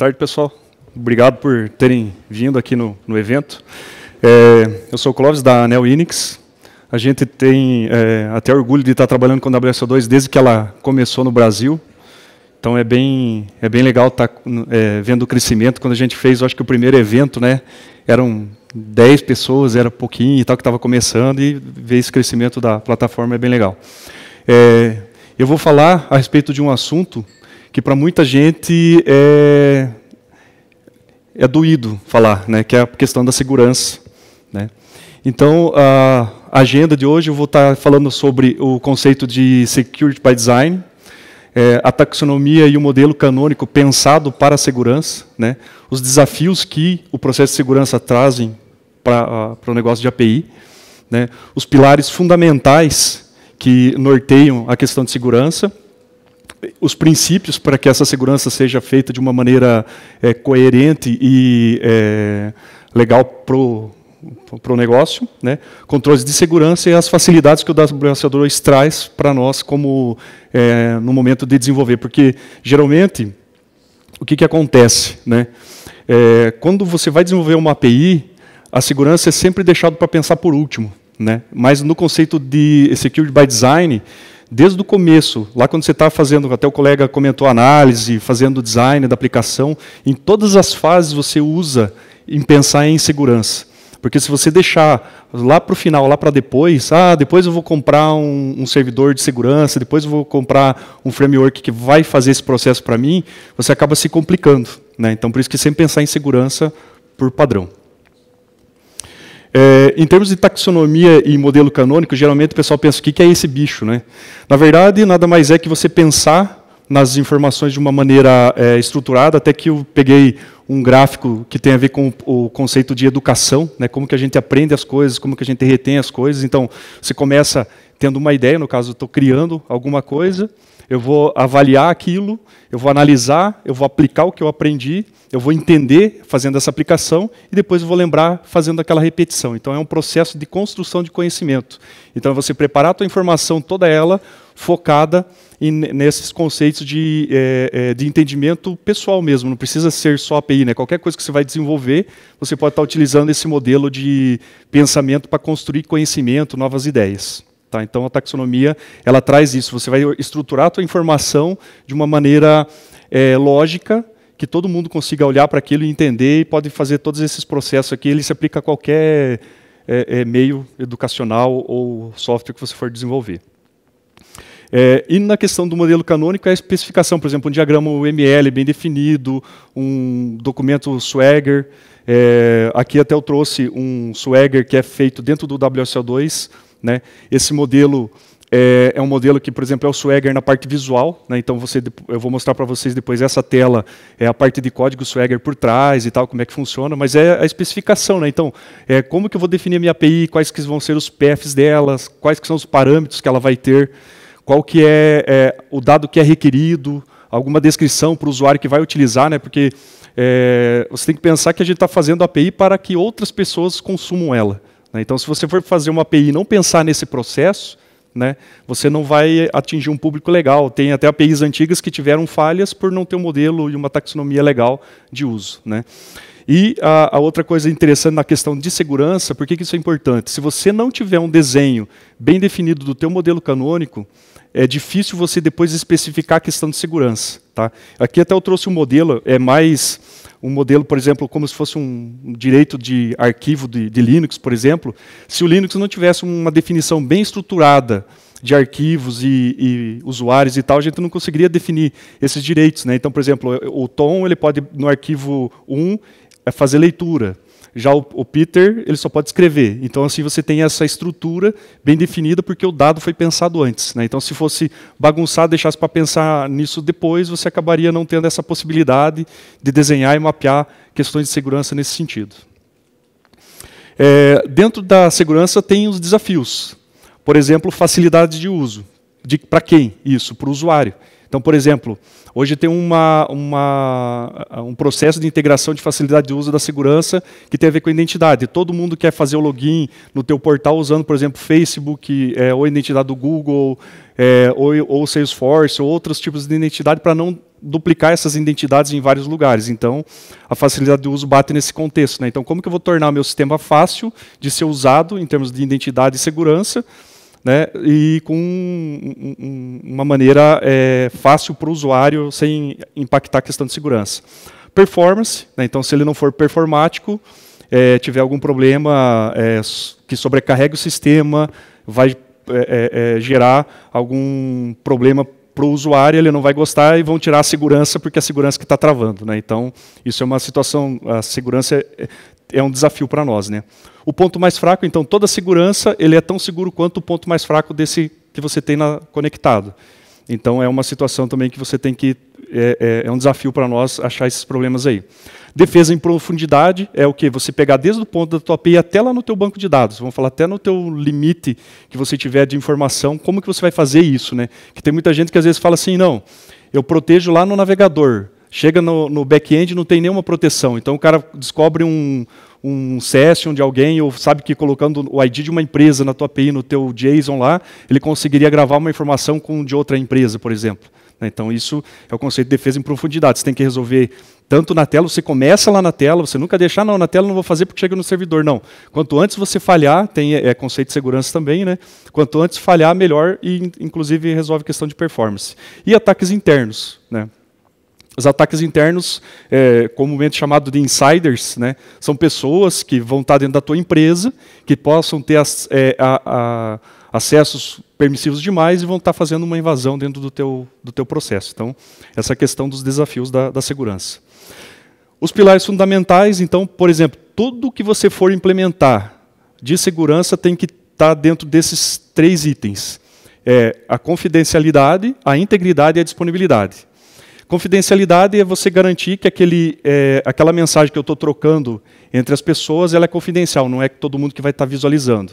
tarde, pessoal. Obrigado por terem vindo aqui no, no evento. É, eu sou o Clóvis, da Anel Inix. A gente tem é, até orgulho de estar trabalhando com a WSO2 desde que ela começou no Brasil. Então é bem, é bem legal estar é, vendo o crescimento. Quando a gente fez, acho que o primeiro evento, né, eram 10 pessoas, era pouquinho e tal, que estava começando, e ver esse crescimento da plataforma é bem legal. É, eu vou falar a respeito de um assunto que para muita gente é é doído falar, né, que é a questão da segurança. Né? Então, a agenda de hoje eu vou estar falando sobre o conceito de Security by Design, é, a taxonomia e o modelo canônico pensado para a segurança, né, os desafios que o processo de segurança trazem para o negócio de API, né, os pilares fundamentais que norteiam a questão de segurança, os princípios para que essa segurança seja feita de uma maneira é, coerente e é, legal para o negócio, né? controles de segurança e as facilidades que o WS2 traz para nós como é, no momento de desenvolver, porque geralmente o que, que acontece, né? É, quando você vai desenvolver uma API, a segurança é sempre deixado para pensar por último, né? Mas no conceito de security by design, desde o começo, lá quando você está fazendo, até o colega comentou análise, fazendo o design da aplicação, em todas as fases você usa em pensar em segurança. Porque se você deixar lá para o final, lá para depois, ah, depois eu vou comprar um, um, servidor de segurança, depois eu vou comprar um framework que vai fazer esse processo para mim, você acaba se complicando. Né? Então, por isso que sempre pensar em segurança por padrão. É, em termos de taxonomia e modelo canônico, geralmente o pessoal pensa o que é esse bicho, né? Na verdade, nada mais é que você pensar nas informações de uma maneira é, estruturada, até que eu peguei um gráfico que tem a ver com o conceito de educação, né? Como que a gente aprende as coisas, como que a gente retém as coisas. Então, você começa tendo uma ideia, no caso, estou criando alguma coisa eu vou avaliar aquilo, eu vou analisar, eu vou aplicar o que eu aprendi, eu vou entender fazendo essa aplicação e depois eu vou lembrar fazendo aquela repetição. Então é um processo de construção de conhecimento. Então é você preparar a tua informação toda ela focada em, nesses conceitos de, é, de entendimento pessoal mesmo. Não precisa ser só API, né? Qualquer coisa que você vai desenvolver, você pode estar utilizando esse modelo de pensamento para construir conhecimento, novas ideias. Tá? Então a taxonomia ela traz isso. Você vai estruturar a tua informação de uma maneira é, lógica, que todo mundo consiga olhar para aquilo e entender e pode fazer todos esses processos aqui. Ele se aplica a qualquer é, é, meio educacional ou software que você for desenvolver. É, e na questão do modelo canônico, é a especificação, por exemplo, um diagrama UML bem definido, um documento Swagger. É, aqui até eu trouxe um Swagger que é feito dentro do WSO2, né? Esse modelo é, é, um modelo que, por exemplo, é o Swagger na parte visual. Né? Então, você, eu vou mostrar para vocês depois essa tela, é a parte de código Swagger por trás e tal, como é que funciona, mas é a especificação. Né? Então, é, como que eu vou definir a minha API, quais que vão ser os paths delas, quais que são os parâmetros que ela vai ter, qual que é, é o dado que é requerido, alguma descrição para o usuário que vai utilizar, né? porque é, você tem que pensar que a gente está fazendo a API para que outras pessoas consumam ela. Né? Então, se você for fazer uma API e não pensar nesse processo, né, você não vai atingir um público legal. Tem até APIs antigas que tiveram falhas por não ter um modelo e uma taxonomia legal de uso. Né? E a, a, outra coisa interessante na questão de segurança, por que, que isso é importante? Se você não tiver um desenho bem definido do teu modelo canônico, é difícil você depois especificar a questão de segurança. Tá? Aqui até eu trouxe um modelo, é mais um modelo, por exemplo, como se fosse um direito de arquivo de, de Linux, por exemplo, se o Linux não tivesse uma definição bem estruturada de arquivos e, e, usuários e tal, a gente não conseguiria definir esses direitos. Né? Então, por exemplo, o Tom ele pode, no arquivo 1, é fazer leitura. Já o, o, Peter, ele só pode escrever. Então, assim, você tem essa estrutura bem definida, porque o dado foi pensado antes. Né? Então, se fosse bagunçado, deixasse para pensar nisso depois, você acabaria não tendo essa possibilidade de desenhar e mapear questões de segurança nesse sentido. É, dentro da segurança tem os desafios. Por exemplo, facilidade de uso. De, para quem isso? Para o usuário. Então, por exemplo, hoje tem uma, uma, um processo de integração de facilidade de uso da segurança que tem a ver com a identidade. Todo mundo quer fazer o login no teu portal usando, por exemplo, Facebook, é, ou a identidade do Google, é, ou, ou Salesforce, ou outros tipos de identidade para não duplicar essas identidades em vários lugares. Então, a facilidade de uso bate nesse contexto. Né? Então, como que eu vou tornar o meu sistema fácil de ser usado em termos de identidade e segurança, né, e com uma maneira é, fácil para o usuário, sem impactar a questão de segurança. Performance, né, então se ele não for performático, é, tiver algum problema é, que sobrecarregue o sistema, vai é, é, é, gerar algum problema para o usuário, ele não vai gostar e vão tirar a segurança, porque é a segurança que está travando. Né? Então, isso é uma situação, a segurança é um desafio para nós. Né? O ponto mais fraco, então, toda segurança, ele é tão seguro quanto o ponto mais fraco desse que você tem na, conectado. Então, é uma situação também que você tem que. É, é, é um desafio para nós achar esses problemas aí. Defesa em profundidade é o que? Você pegar desde o ponto da tua API até lá no teu banco de dados. Vamos falar até no teu limite que você tiver de informação, como que você vai fazer isso, né? Que tem muita gente que às vezes fala assim, não, eu protejo lá no navegador Chega no, no back-end e não tem nenhuma proteção. Então o cara descobre um, um session de alguém, ou sabe que colocando o ID de uma empresa na tua API, no teu JSON lá, ele conseguiria gravar uma informação com de outra empresa, por exemplo. Né? Então isso é o conceito de defesa em profundidade. Você tem que resolver tanto na tela, você começa lá na tela, você nunca deixa não, na tela não vou fazer porque chega no servidor, não. Quanto antes você falhar, tem é, é, conceito de segurança também, né? Quanto antes falhar, melhor e inclusive resolve questão de performance. E ataques internos, né? Os ataques internos, é, comumente chamado de insiders, né, são pessoas que vão estar dentro da tua empresa, que possam ter as, é, a, a, acessos permissivos demais e vão estar fazendo uma invasão dentro do teu, do teu processo. Então, essa é questão dos desafios da, da segurança. Os pilares fundamentais, então, por exemplo, tudo que você for implementar de segurança tem que estar dentro desses três itens: é a confidencialidade, a integridade e a disponibilidade. Confidencialidade é você garantir que aquele, é, aquela mensagem que eu estou trocando entre as pessoas ela é confidencial, não é todo mundo que vai estar tá visualizando.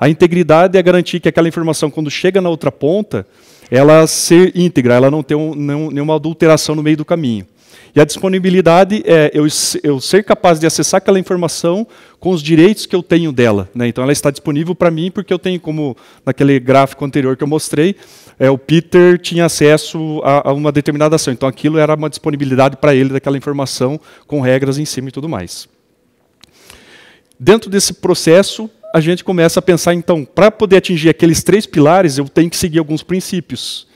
A integridade é garantir que aquela informação, quando chega na outra ponta, ela ser íntegra, ela não tem um, não, nenhuma adulteração no meio do caminho. E a disponibilidade é eu, eu ser capaz de acessar aquela informação com os direitos que eu tenho dela. Né? Então, ela está disponível para mim porque eu tenho, como naquele gráfico anterior que eu mostrei, é, o Peter tinha acesso a, a uma determinada ação. Então, aquilo era uma disponibilidade para ele daquela informação com regras em cima e tudo mais. Dentro desse processo, a gente começa a pensar, então, para poder atingir aqueles três pilares, eu tenho que seguir alguns princípios.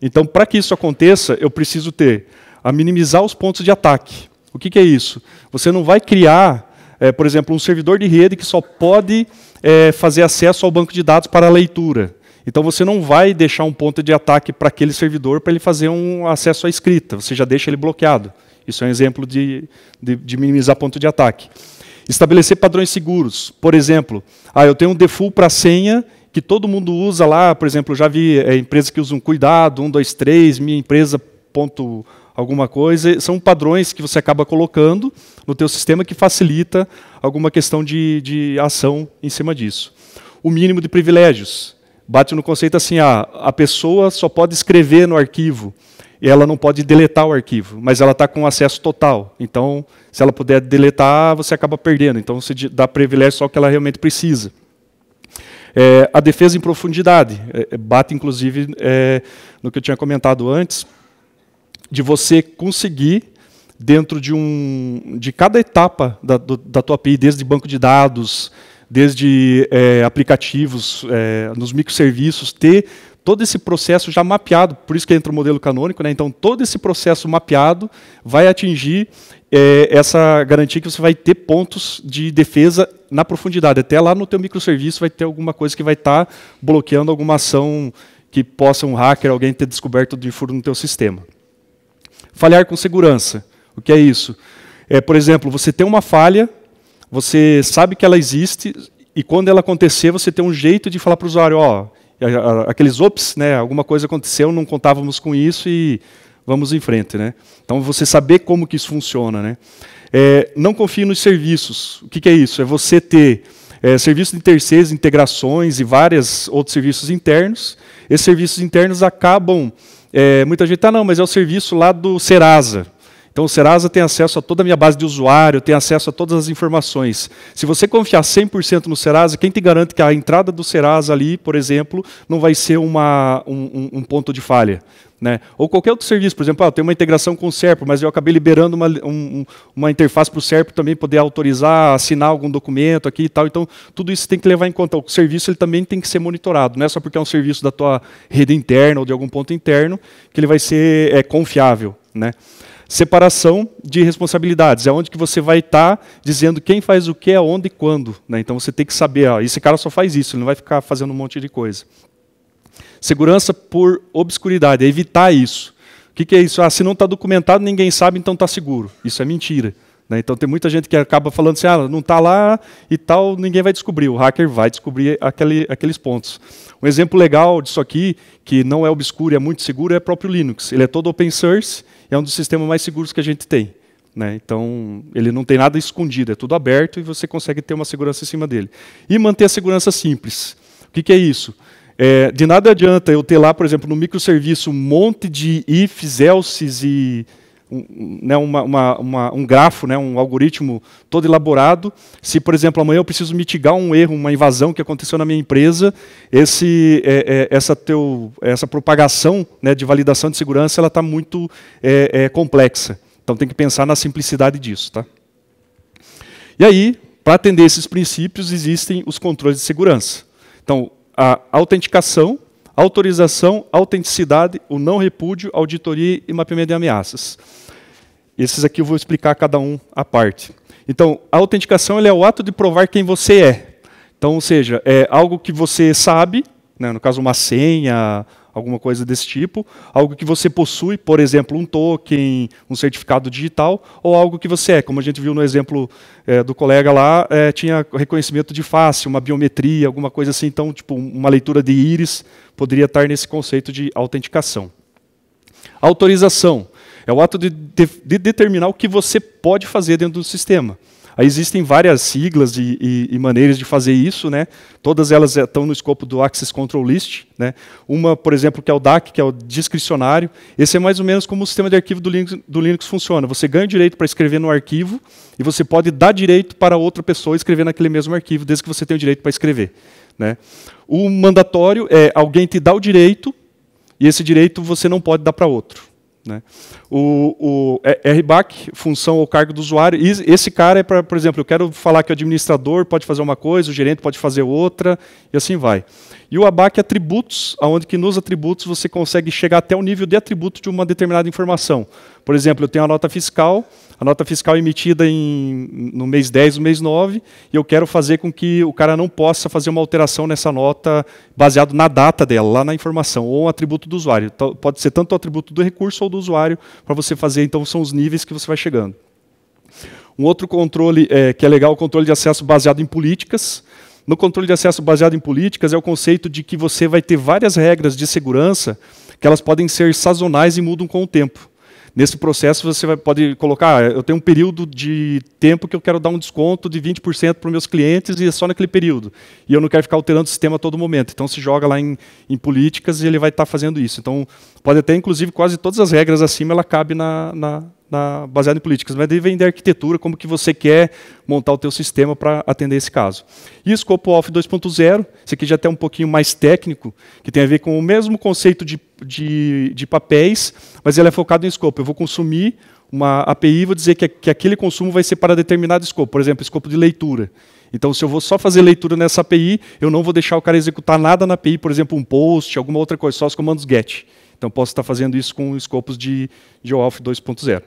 Então, para que isso aconteça, eu preciso ter a minimizar os pontos de ataque. O que, que é isso? Você não vai criar, é, por exemplo, um servidor de rede que só pode é, fazer acesso ao banco de dados para a leitura. Então você não vai deixar um ponto de ataque para aquele servidor para ele fazer um acesso à escrita, você já deixa ele bloqueado. Isso é um exemplo de, de, de minimizar ponto de ataque. Estabelecer padrões seguros. Por exemplo, ah, eu tenho um default para senha que todo mundo usa lá, por exemplo, já vi é, eh, empresas que usam cuidado, 1, 2, 3, minha empresa ponto alguma coisa, são padrões que você acaba colocando no teu sistema que facilita alguma questão de, de ação em cima disso. O mínimo de privilégios. Bate no conceito assim, ah, a pessoa só pode escrever no arquivo, e ela não pode deletar o arquivo, mas ela está com acesso total. Então, se ela puder deletar, você acaba perdendo. Então, você dá privilégio só que ela realmente precisa. É, a defesa em profundidade, é, é bate inclusive é, no que eu tinha comentado antes, de você conseguir dentro de um de cada etapa da, do, da tua API, desde banco de dados, desde é, aplicativos, é, nos microserviços, ter todo esse processo já mapeado, por isso que entra o modelo canônico, né? então todo esse processo mapeado vai atingir é, essa garantia que você vai ter pontos de defesa na profundidade, até lá no teu microserviço vai ter alguma coisa que vai estar tá bloqueando alguma ação que possa um hacker, alguém ter descoberto de furo no teu sistema. Falhar com segurança. O que é isso? É, por exemplo, você tem uma falha, você sabe que ela existe, e quando ela acontecer, você tem um jeito de falar para o usuário, ó, oh, aqueles ops, né, alguma coisa aconteceu, não contávamos com isso e vamos em frente. Né? Então, você saber como que isso funciona. Né? É, não confie nos serviços. O que, que é isso? É você ter é, serviços de terceiros, integrações e vários outros serviços internos. Esses serviços internos acabam é, muita gente, ah, não, mas é o serviço lá do Serasa. Então o Serasa tem acesso a toda a minha base de usuário, tem acesso a todas as informações. Se você confiar 100% no Serasa, quem te garante que a entrada do Serasa ali, por exemplo, não vai ser uma, um, um ponto de falha? Né? Ou qualquer outro serviço, por exemplo, ah, eu tenho uma integração com o SERP, mas eu acabei liberando uma, um, uma interface para o SERP também poder autorizar, assinar algum documento aqui e tal. Então, tudo isso tem que levar em conta. O serviço ele também tem que ser monitorado, não é só porque é um serviço da tua rede interna ou de algum ponto interno que ele vai ser é, confiável. Né? separação de responsabilidades. É onde que você vai estar tá dizendo quem faz o que, aonde e quando. Né? Então você tem que saber, ó, esse cara só faz isso, ele não vai ficar fazendo um monte de coisa. Segurança por obscuridade, é evitar isso. O que, que é isso? Ah, se não está documentado, ninguém sabe, então está seguro. Isso é mentira. Né? Então tem muita gente que acaba falando assim, ah, não está lá e tal, ninguém vai descobrir. O hacker vai descobrir aquele, aqueles pontos. Um exemplo legal disso aqui, que não é obscuro e é muito seguro, é o próprio Linux. Ele é todo open source e é um dos sistemas mais seguros que a gente tem. Né? Então, ele não tem nada escondido, é tudo aberto e você consegue ter uma segurança em cima dele. E manter a segurança simples. O que, que é isso? É, de nada adianta eu ter lá, por exemplo, no microserviço, um monte de ifs, elses e um, né, uma, uma, uma, um grafo, né, um algoritmo todo elaborado. Se, por exemplo, amanhã eu preciso mitigar um erro, uma invasão que aconteceu na minha empresa, esse, é, é, essa, teu, essa propagação né, de validação de segurança ela está muito é, é, complexa. Então tem que pensar na simplicidade disso. Tá? E aí, para atender esses princípios, existem os controles de segurança. Então, a autenticação, autorização, autenticidade, o não repúdio, auditoria e mapeamento de ameaças. Esses aqui eu vou explicar cada um à parte. Então, a autenticação é o ato de provar quem você é. Então, ou seja, é algo que você sabe, né, no caso uma senha, alguma coisa desse tipo, algo que você possui, por exemplo, um token, um certificado digital, ou algo que você é, como a gente viu no exemplo é, do colega lá, é, tinha reconhecimento de face, uma biometria, alguma coisa assim, então, tipo, uma leitura de íris poderia estar nesse conceito de autenticação. Autorização é o ato de, de, de determinar o que você pode fazer dentro do sistema. Aí existem várias siglas e, e, maneiras de fazer isso, né? Todas elas estão no escopo do Access Control List, né? Uma, por exemplo, que é o DAC, que é o discricionário. Esse é mais ou menos como o sistema de arquivo do Linux, do Linux funciona. Você ganha o direito para escrever no arquivo e você pode dar direito para outra pessoa escrever naquele mesmo arquivo, desde que você tenha o direito para escrever, né? O mandatório é alguém te dá o direito e esse direito você não pode dar para outro. Né? o, o é, é RBAC, função ou cargo do usuário, e esse cara é para, por exemplo, eu quero falar que o administrador pode fazer uma coisa, o gerente pode fazer outra, e assim vai. E o ABAC é atributos, aonde que nos atributos você consegue chegar até o nível de atributo de uma determinada informação. Por exemplo, eu tenho a nota fiscal, a nota fiscal emitida em, no mês 10, no mês 9, e eu quero fazer com que o cara não possa fazer uma alteração nessa nota baseado na data dela, lá na informação, ou um atributo do usuário. Então, pode ser tanto o atributo do recurso ou do usuário, para você fazer. Então, são os níveis que você vai chegando. Um outro controle é, que é legal é o controle de acesso baseado em políticas. No controle de acesso baseado em políticas é o conceito de que você vai ter várias regras de segurança que elas podem ser sazonais e mudam com o tempo. Nesse processo, você pode colocar, ah, eu tenho um período de tempo que eu quero dar um desconto de 20% para os meus clientes e é só naquele período. E eu não quero ficar alterando o sistema a todo momento. Então, se joga lá em, em políticas e ele vai estar tá fazendo isso. Então, pode até, inclusive, quase todas as regras acima, ela cabe na, na, na, baseado em políticas, mas daí vem da arquitetura, como que você quer montar o teu sistema para atender esse caso. E o Scope Off 2.0, esse aqui já é até um pouquinho mais técnico, que tem a ver com o mesmo conceito de, de, de papéis, mas ele é focado em escopo. Eu vou consumir uma API e vou dizer que, que aquele consumo vai ser para determinado escopo, por exemplo, escopo de leitura. Então, se eu vou só fazer leitura nessa API, eu não vou deixar o cara executar nada na API, por exemplo, um post, alguma outra coisa, só os comandos GET. Então, posso estar fazendo isso com escopos de OAuth 2.0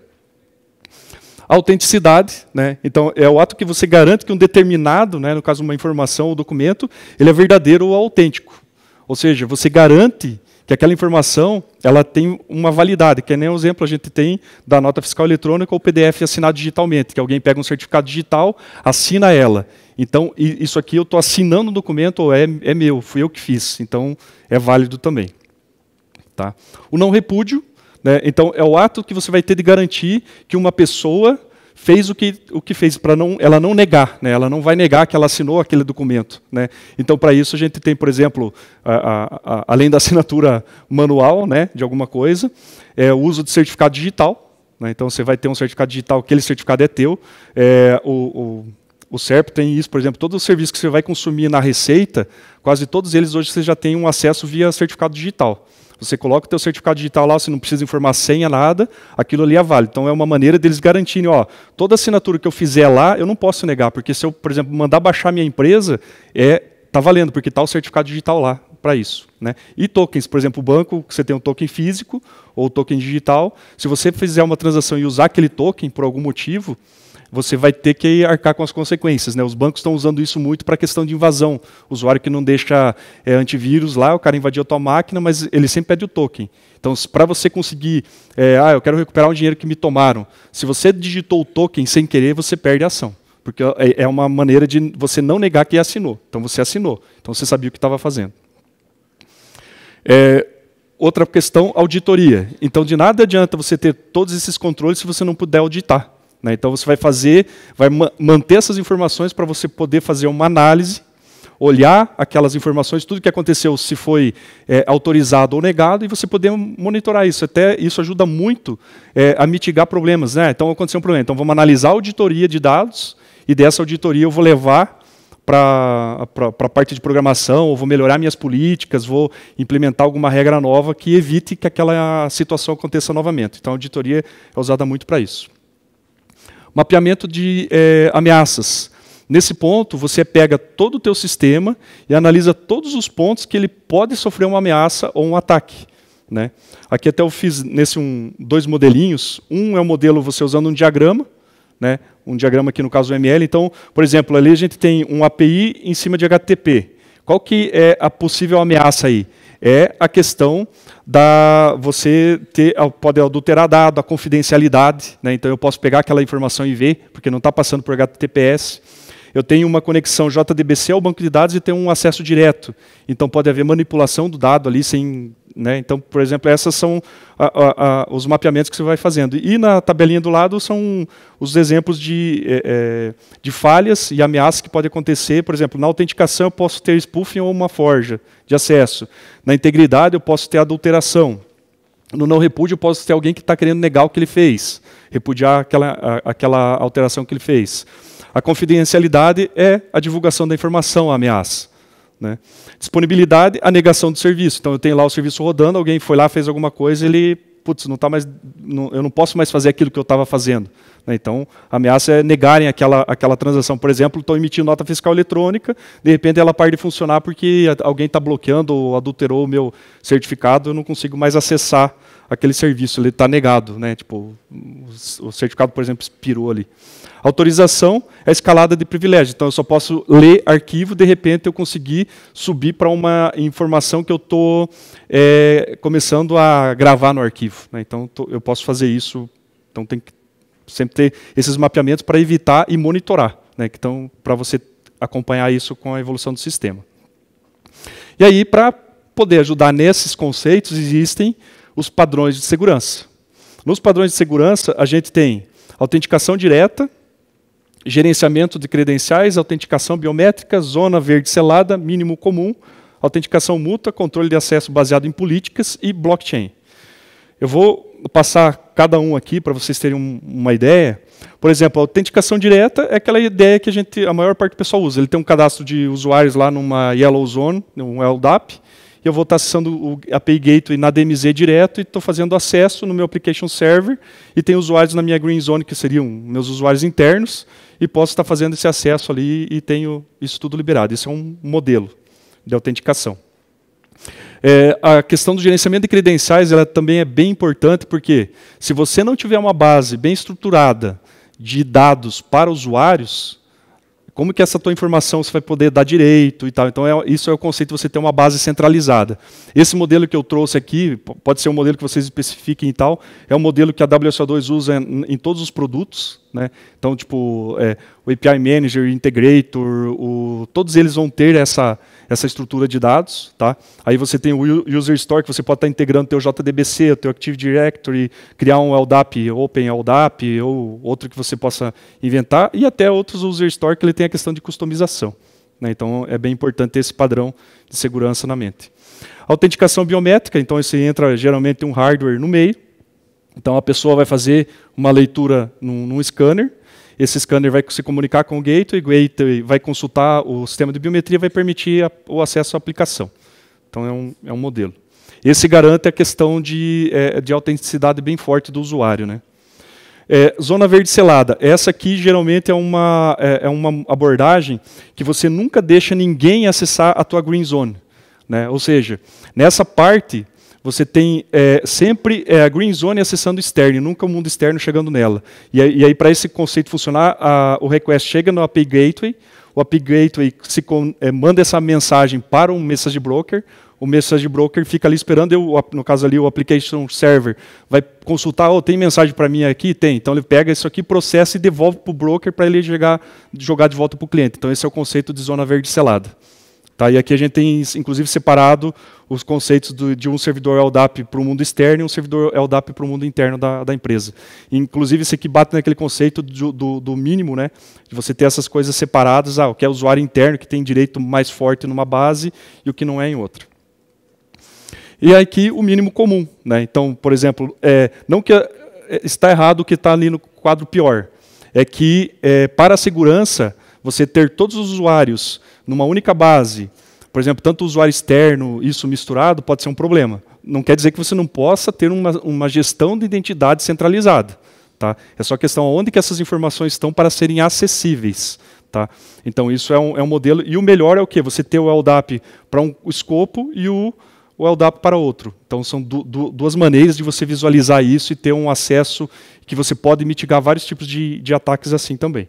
autenticidade, né? Então é o ato que você garante que um determinado, né, no caso uma informação ou documento, ele é verdadeiro ou autêntico. Ou seja, você garante que aquela informação ela tem uma validade, que é nem o exemplo a gente tem da nota fiscal eletrônica ou PDF assinado digitalmente, que alguém pega um certificado digital, assina ela. Então, isso aqui eu estou assinando um documento, ou é, é meu, fui eu que fiz. Então, é válido também. Tá? O não repúdio né? Então, é o ato que você vai ter de garantir que uma pessoa fez o que, o que fez, para não, ela não negar, né? ela não vai negar que ela assinou aquele documento. Né? Então, para isso, a gente tem, por exemplo, a, a, a, além da assinatura manual né, de alguma coisa, é, o uso de certificado digital. Né? Então, você vai ter um certificado digital, aquele certificado é teu. É, o, o, o SERP tem isso, por exemplo, Todos os serviços que você vai consumir na Receita, quase todos eles hoje você já tem um acesso via certificado digital. Você coloca o teu certificado digital lá, você não precisa informar senha, nada, aquilo ali é válido. Então é uma maneira deles garantirem, ó, toda assinatura que eu fizer lá, eu não posso negar, porque se eu, por exemplo, mandar baixar minha empresa, é tá valendo, porque está o certificado digital lá para isso. Né? E tokens, por exemplo, o banco, você tem um token físico ou token digital, se você fizer uma transação e usar aquele token por algum motivo, você vai ter que arcar com as consequências. Né? Os bancos estão usando isso muito para a questão de invasão. O usuário que não deixa é, antivírus lá, o cara invadiu a tua máquina, mas ele sempre pede o token. Então, para você conseguir, é, ah, eu quero recuperar um dinheiro que me tomaram, se você digitou o token sem querer, você perde a ação. Porque é, é uma maneira de você não negar que assinou. Então, você assinou. Então, você sabia o que estava fazendo. É, outra questão, auditoria. Então, de nada adianta você ter todos esses controles se você não puder auditar. Né? Então você vai fazer, vai ma manter essas informações para você poder fazer uma análise, olhar aquelas informações, tudo que aconteceu, se foi é, autorizado ou negado, e você poder monitorar isso. Até isso ajuda muito é, a mitigar problemas. Né? Então aconteceu um problema. Então vamos analisar a auditoria de dados, e dessa auditoria eu vou levar para a parte de programação, ou vou melhorar minhas políticas, vou implementar alguma regra nova que evite que aquela situação aconteça novamente. Então, a auditoria é usada muito para isso. Mapeamento de é, ameaças. Nesse ponto, você pega todo o teu sistema e analisa todos os pontos que ele pode sofrer uma ameaça ou um ataque. Né? Aqui até eu fiz nesse um, dois modelinhos. Um é o um modelo você usando um diagrama, né? um diagrama aqui no caso do ML. Então, por exemplo, ali a gente tem um API em cima de HTTP. Qual que é a possível ameaça aí? é a questão da você ter pode adulterar dado, a confidencialidade, né? então eu posso pegar aquela informação e ver, porque não está passando por HTTPS. Eu tenho uma conexão JDBC ao banco de dados e tenho um acesso direto, então pode haver manipulação do dado ali sem né? Então, por exemplo, essas são a, a, a, os mapeamentos que você vai fazendo. E na tabelinha do lado são os exemplos de, é, é de falhas e ameaças que podem acontecer. Por exemplo, na autenticação eu posso ter spoofing ou uma forja de acesso. Na integridade eu posso ter adulteração. No não repúdio eu posso ter alguém que está querendo negar o que ele fez, repudiar aquela, aquela alteração que ele fez. A confidencialidade é a divulgação da informação, a ameaça. Né? Disponibilidade, a negação do serviço. Então, eu tenho lá o serviço rodando, alguém foi lá, fez alguma coisa, ele, putz, não tá mais, não, eu não posso mais fazer aquilo que eu estava fazendo. Né? Então, a ameaça é negarem aquela, aquela transação. Por exemplo, estou emitindo nota fiscal eletrônica, de repente ela para de funcionar porque alguém está bloqueando ou adulterou o meu certificado, eu não consigo mais acessar aquele serviço, ele está negado. Né? Tipo, o certificado, por exemplo, expirou ali. Autorização é escalada de privilégio. Então, eu só posso ler arquivo, de repente eu consegui subir para uma informação que eu estou é, começando a gravar no arquivo. Né? Então, tô, eu posso fazer isso. Então, tem que sempre ter esses mapeamentos para evitar e monitorar. Né? Então, para você acompanhar isso com a evolução do sistema. E aí, para poder ajudar nesses conceitos, existem os padrões de segurança. Nos padrões de segurança, a gente tem autenticação direta, gerenciamento de credenciais, autenticação biométrica, zona verde selada, mínimo comum, autenticação mútua, controle de acesso baseado em políticas e blockchain. Eu vou passar cada um aqui para vocês terem um, uma ideia. Por exemplo, a autenticação direta é aquela ideia que a gente, a maior parte do pessoal usa. Ele tem um cadastro de usuários lá numa Yellow Zone, um LDAP, e eu vou estar acessando o API Gateway na DMZ direto e estou fazendo acesso no meu application server e tem usuários na minha green zone que seriam meus usuários internos e posso estar fazendo esse acesso ali e tenho isso tudo liberado. Isso é um modelo de autenticação. É, a questão do gerenciamento de credenciais ela também é bem importante porque se você não tiver uma base bem estruturada de dados para usuários, como que essa tua informação você vai poder dar direito e tal? Então, é, isso é o conceito de você ter uma base centralizada. Esse modelo que eu trouxe aqui, pode ser um modelo que vocês especifiquem e tal, é um modelo que a WSO2 usa em, em todos os produtos, né? Então, tipo, é, o API Manager, o Integrator, o, todos eles vão ter essa, essa estrutura de dados. Tá? Aí você tem o User Store, que você pode estar tá integrando teu JDBC, teu Active Directory, criar um LDAP, Open LDAP, ou outro que você possa inventar, e até outros User Store que ele tem a questão de customização. Né? Então, é bem importante ter esse padrão de segurança na mente. Autenticação biométrica, então, você entra geralmente um hardware no meio, então a pessoa vai fazer uma leitura num, num scanner, esse scanner vai se comunicar com o gateway, o gateway vai consultar o sistema de biometria e vai permitir a, o acesso à aplicação. Então é um, é um modelo. Esse garante a questão de, é, de autenticidade bem forte do usuário. Né? É, zona verde selada. Essa aqui geralmente é uma, é, é, uma abordagem que você nunca deixa ninguém acessar a tua green zone. Né? Ou seja, nessa parte você tem é, sempre é, a green zone acessando externo, nunca o mundo externo chegando nela. E, aí, aí para esse conceito funcionar, a, o request chega no API Gateway, o API Gateway se, é, manda essa mensagem para um message broker, o message broker fica ali esperando, eu, no caso ali o application server vai consultar, oh, tem mensagem para mim aqui? Tem. Então ele pega isso aqui, processa e devolve para o broker para ele jogar, jogar de volta para o cliente. Então esse é o conceito de zona verde selada. Tá? E aqui a gente tem, inclusive, separado os conceitos do, de um servidor LDAP para o mundo externo e um servidor LDAP para o mundo interno da, da, empresa. Inclusive, isso aqui bate naquele conceito do, do, do, mínimo, né? de você ter essas coisas separadas, ah, o que é usuário interno, que tem direito mais forte numa base, e o que não é em outra. E aqui o mínimo comum. Né? Então, por exemplo, é, não que é, está errado o que está ali no quadro pior, é que, é, para a segurança, você ter todos os usuários numa única base, por exemplo, tanto usuário externo, isso misturado, pode ser um problema. Não quer dizer que você não possa ter uma, uma gestão de identidade centralizada. Tá? É só questão onde que essas informações estão para serem acessíveis. Tá? Então, isso é um, é um modelo. E o melhor é o quê? Você ter o LDAP para um escopo e o, o LDAP para outro. Então, são du, du, duas maneiras de você visualizar isso e ter um acesso que você pode mitigar vários tipos de, de ataques assim também.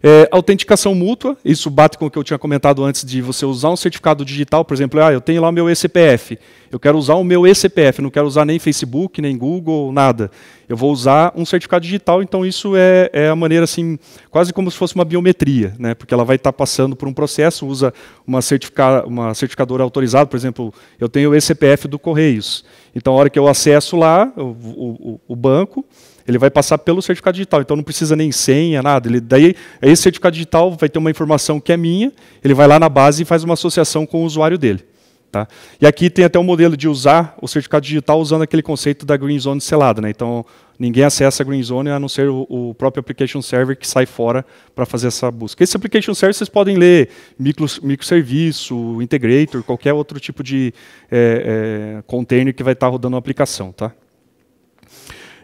É, autenticação mútua, isso bate com o que eu tinha comentado antes de você usar um certificado digital, por exemplo, ah, eu tenho lá o meu eCPF, eu quero usar o meu eCPF, não quero usar nem Facebook, nem Google, nada. Eu vou usar um certificado digital, então isso é, é a maneira assim, quase como se fosse uma biometria, né? porque ela vai estar passando por um processo, usa uma, certifica uma certificadora autorizada, por exemplo, eu tenho o eCPF do Correios. Então, a hora que eu acesso lá, o, o, o banco, ele vai passar pelo certificado digital. Então não precisa nem senha, nada. Ele, daí, esse certificado digital vai ter uma informação que é minha, ele vai lá na base e faz uma associação com o usuário dele. Tá? E aqui tem até um modelo de usar o certificado digital usando aquele conceito da green zone selada. Né? Então, ninguém acessa a green zone a não ser o, o próprio application server que sai fora para fazer essa busca. Esse application server vocês podem ler micro, microserviço, integrator, qualquer outro tipo de é, é, container que vai estar tá rodando a aplicação. Tá?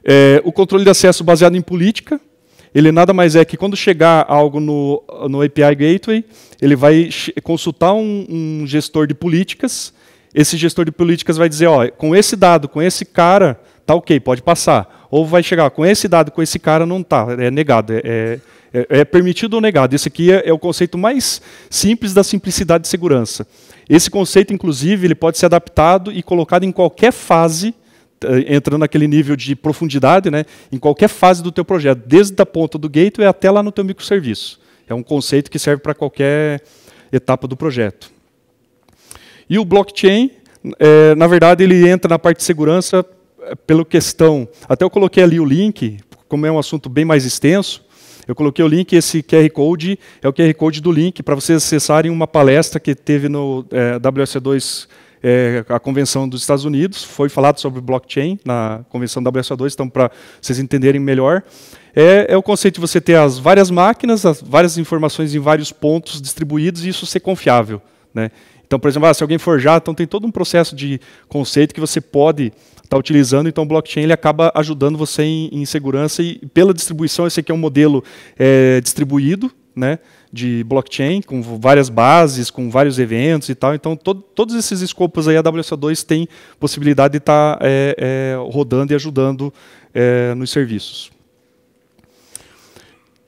É, o controle de acesso baseado em política, ele nada mais é que quando chegar algo no, no API Gateway, ele vai consultar um, um gestor de políticas. Esse gestor de políticas vai dizer, ó, com esse dado, com esse cara, tá ok, pode passar. Ou vai chegar, com esse dado, com esse cara, não tá, é negado, é, é, é, é permitido ou negado. Esse aqui é, é, o conceito mais simples da simplicidade de segurança. Esse conceito, inclusive, ele pode ser adaptado e colocado em qualquer fase eh, entrando naquele nível de profundidade né, em qualquer fase do teu projeto, desde a ponta do gateway até lá no teu microserviço. É um conceito que serve para qualquer etapa do projeto. E o blockchain, é, na verdade, ele entra na parte de segurança eh, pela questão... Até eu coloquei ali o link, como é um assunto bem mais extenso, eu coloquei o link, esse QR Code é o QR Code do link, para vocês acessarem uma palestra que teve no é, WS2 é, a convenção dos Estados Unidos, foi falado sobre blockchain na convenção da WSO2, então para vocês entenderem melhor. É, é, o conceito de você ter as várias máquinas, as várias informações em vários pontos distribuídos e isso ser confiável. Né? Então, por exemplo, ah, se alguém forjar, então tem todo um processo de conceito que você pode estar tá utilizando. Então, o blockchain ele acaba ajudando você em, em segurança e pela distribuição, esse aqui é um modelo é, distribuído, né? de blockchain, com várias bases, com vários eventos e tal. Então, todos esses escopos aí, a WSO2 tem possibilidade de estar tá, é, é, rodando e ajudando é, nos serviços.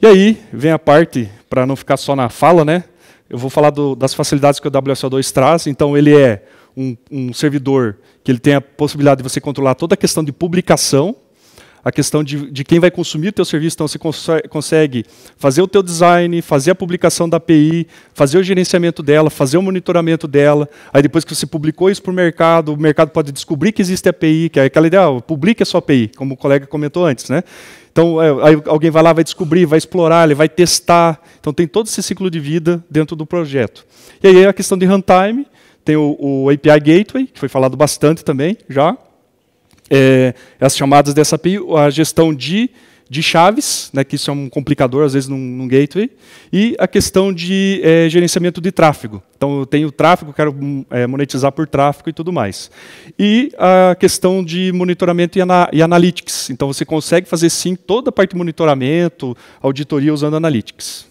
E aí, vem a parte, para não ficar só na fala, né? Eu vou falar do, das facilidades que o WSO2 traz. Então, ele é um, um servidor que ele tem a possibilidade de você controlar toda a questão de publicação, a questão de, de quem vai consumir o teu serviço. Então, você consegue fazer o teu design, fazer a publicação da API, fazer o gerenciamento dela, fazer o monitoramento dela. Aí, depois que você publicou isso para o mercado, o mercado pode descobrir que existe a API, que é aquela ideia, ah, publique a sua API, como o colega comentou antes. Né? Então, é, aí alguém vai lá, vai descobrir, vai explorar, ele vai testar. Então, tem todo esse ciclo de vida dentro do projeto. E aí é a questão de runtime, tem o, o API Gateway, que foi falado bastante também já é, as chamadas dessa API, a gestão de, de chaves, né, que isso é um complicador, às vezes, num, num gateway, e a questão de é, gerenciamento de tráfego. Então, eu tenho tráfego, quero hum, é, monetizar por tráfego e tudo mais. E a questão de monitoramento e, ana e analytics. Então, você consegue fazer, sim, toda a parte de monitoramento, auditoria usando analytics.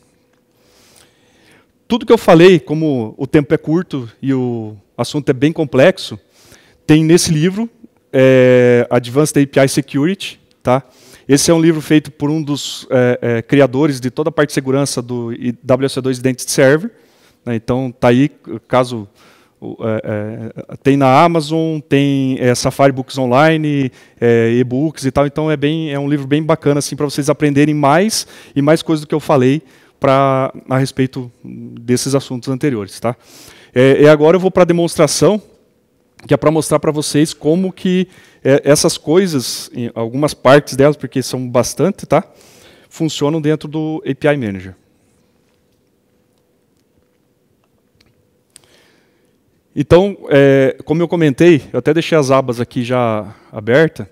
Tudo que eu falei, como o tempo é curto e o assunto é bem complexo, tem nesse livro é, Advanced API Security. Tá? Esse é um livro feito por um dos é, é, criadores de toda a parte de segurança do WC2 Identity Server. Né? Então, está aí, caso... É, é, tem na Amazon, tem é, Safari Books Online, e-books e tal. Então, é, bem, é um livro bem bacana assim, para vocês aprenderem mais e mais coisas do que eu falei pra, a respeito desses assuntos anteriores. Tá? É, e agora eu vou para a demonstração que é para mostrar para vocês como que é, essas coisas, algumas partes delas, porque são bastante, tá? funcionam dentro do API Manager. Então, é, como eu comentei, eu até deixei as abas aqui já aberta.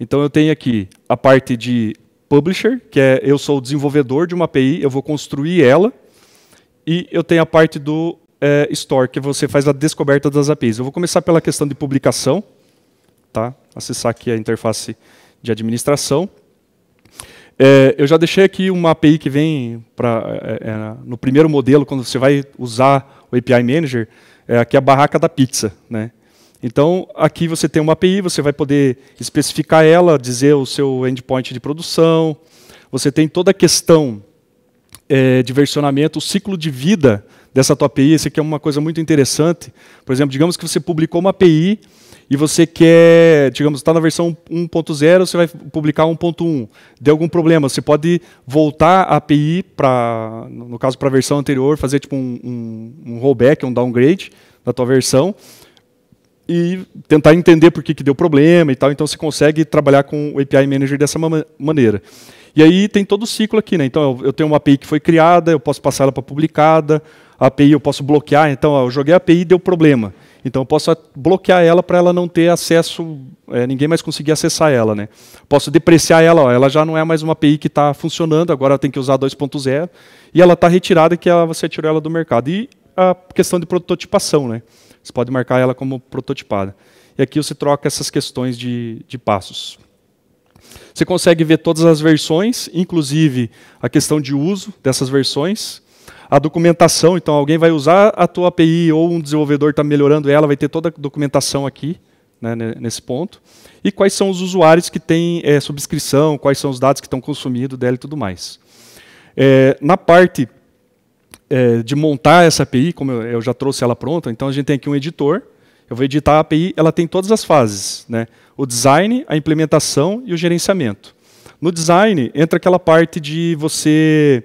Então, eu tenho aqui a parte de Publisher, que é eu sou o desenvolvedor de uma API, eu vou construir ela. E eu tenho a parte do é, store, que você faz a descoberta das APIs. Eu vou começar pela questão de publicação. Tá? Acessar aqui a interface de administração. É, eu já deixei aqui uma API que vem pra, é, é, no primeiro modelo, quando você vai usar o API Manager, é aqui é a barraca da pizza. Né? Então, aqui você tem uma API, você vai poder especificar ela, dizer o seu endpoint de produção, você tem toda a questão é, de versionamento, o ciclo de vida dessa tua API, isso aqui é uma coisa muito interessante. Por exemplo, digamos que você publicou uma API e você quer, digamos, está na versão 1.0, você vai publicar 1.1. Deu algum problema, você pode voltar a API para, no caso, para a versão anterior, fazer tipo um, um, um rollback, um downgrade da tua versão e tentar entender por que, que deu problema e tal. Então você consegue trabalhar com o API Manager dessa maneira. E aí tem todo o ciclo aqui, né? Então eu tenho uma API que foi criada, eu posso passar ela para publicada, a API eu posso bloquear, então ó, eu joguei a API e deu problema. Então eu posso bloquear ela para ela não ter acesso, é, ninguém mais conseguir acessar ela. Né? Posso depreciar ela, ó, ela já não é mais uma API que está funcionando, agora tem que usar 2.0, e ela está retirada que ela, você tirou ela do mercado. E a questão de prototipação, né? você pode marcar ela como prototipada. E aqui você troca essas questões de, de passos. Você consegue ver todas as versões, inclusive a questão de uso dessas versões, a documentação. Então, alguém vai usar a tua API ou um desenvolvedor está melhorando ela, vai ter toda a documentação aqui, né, nesse ponto. E quais são os usuários que têm é, subscrição, quais são os dados que estão consumidos dela e tudo mais. É, na parte é, de montar essa API, como eu, eu já trouxe ela pronta, então a gente tem aqui um editor. Eu vou editar a API, ela tem todas as fases, né? O design, a implementação e o gerenciamento. No design entra aquela parte de você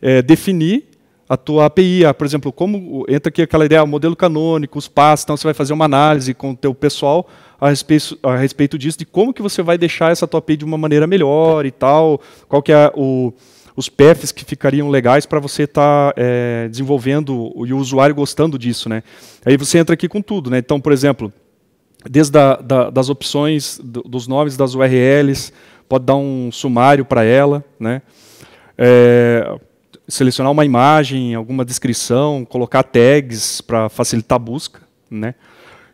é, definir a tua API, ah, por exemplo, como entra aqui aquela ideia, o modelo canônico, os passos, então você vai fazer uma análise com o teu pessoal a respeito, a respeito disso, de como que você vai deixar essa tua API de uma maneira melhor e tal, qual que é o, os paths que ficariam legais para você estar tá, é, desenvolvendo e o usuário gostando disso, né? Aí você entra aqui com tudo, né? Então, por exemplo, desde a, da, das opções, do, dos nomes das URLs, pode dar um sumário para ela, né? É, selecionar uma imagem, alguma descrição, colocar tags para facilitar a busca. Né?